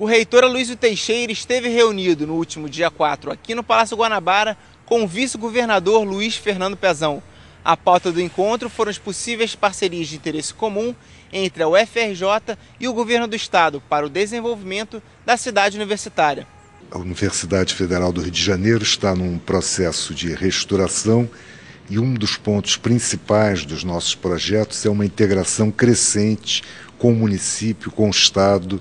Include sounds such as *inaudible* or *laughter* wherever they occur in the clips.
O reitor Aloysio Teixeira esteve reunido no último dia 4 aqui no Palácio Guanabara com o vice-governador Luiz Fernando Pezão. A pauta do encontro foram as possíveis parcerias de interesse comum entre a UFRJ e o governo do estado para o desenvolvimento da cidade universitária. A Universidade Federal do Rio de Janeiro está num processo de reestruturação e um dos pontos principais dos nossos projetos é uma integração crescente com o município, com o estado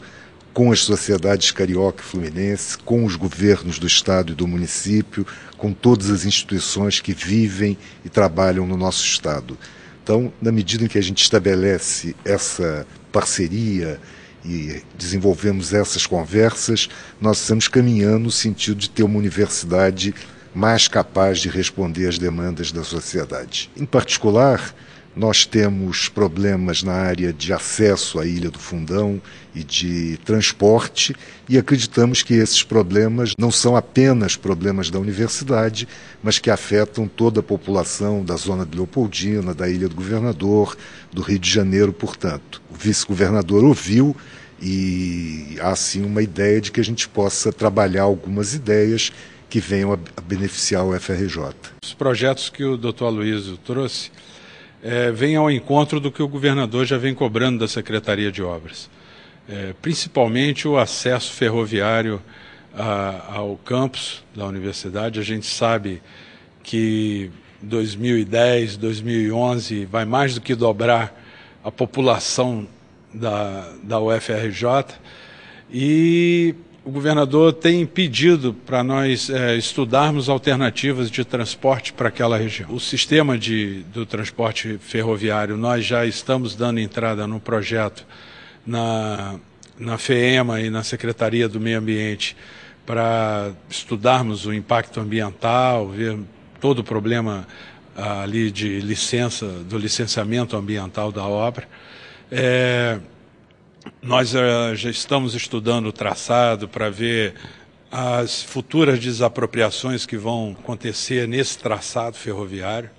com as sociedades carioca e fluminense, com os governos do estado e do município, com todas as instituições que vivem e trabalham no nosso estado. Então, na medida em que a gente estabelece essa parceria e desenvolvemos essas conversas, nós estamos caminhando no sentido de ter uma universidade mais capaz de responder às demandas da sociedade. Em particular, nós temos problemas na área de acesso à Ilha do Fundão e de transporte, e acreditamos que esses problemas não são apenas problemas da universidade, mas que afetam toda a população da zona de Leopoldina, da Ilha do Governador, do Rio de Janeiro, portanto. O vice-governador ouviu e há sim uma ideia de que a gente possa trabalhar algumas ideias que venham a beneficiar o FRJ. Os projetos que o doutor Aloysio trouxe é, vem ao encontro do que o governador já vem cobrando da Secretaria de Obras, é, principalmente o acesso ferroviário a, ao campus da universidade. A gente sabe que 2010, 2011 vai mais do que dobrar a população da, da UFRJ e o governador tem pedido para nós é, estudarmos alternativas de transporte para aquela região. O sistema de, do transporte ferroviário, nós já estamos dando entrada no projeto na, na FEEMA e na Secretaria do Meio Ambiente para estudarmos o impacto ambiental, ver todo o problema ah, ali de licença, do licenciamento ambiental da obra. É, nós eh, já estamos estudando o traçado para ver as futuras desapropriações que vão acontecer nesse traçado ferroviário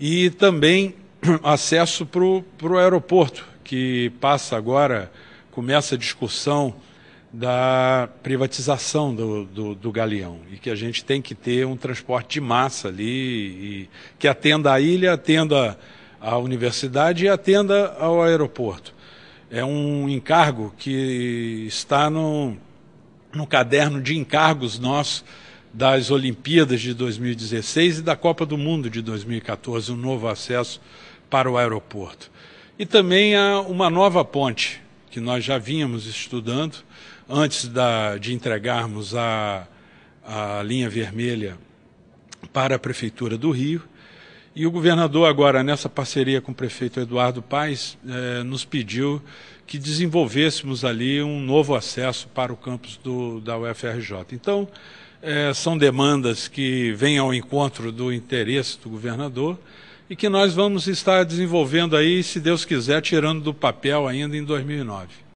e também *clears throat* acesso para o aeroporto, que passa agora, começa a discussão da privatização do, do, do, galeão e que a gente tem que ter um transporte de massa ali e, que atenda a ilha, atenda a universidade e atenda ao aeroporto é um encargo que está no, no caderno de encargos nossos das Olimpíadas de 2016 e da Copa do Mundo de 2014, um novo acesso para o aeroporto. E também há uma nova ponte que nós já vínhamos estudando antes da, de entregarmos a, a linha vermelha para a Prefeitura do Rio, e o governador, agora, nessa parceria com o prefeito Eduardo Paes, eh, nos pediu que desenvolvêssemos ali um novo acesso para o campus do, da UFRJ. Então, eh, são demandas que vêm ao encontro do interesse do governador e que nós vamos estar desenvolvendo aí, se Deus quiser, tirando do papel ainda em 2009.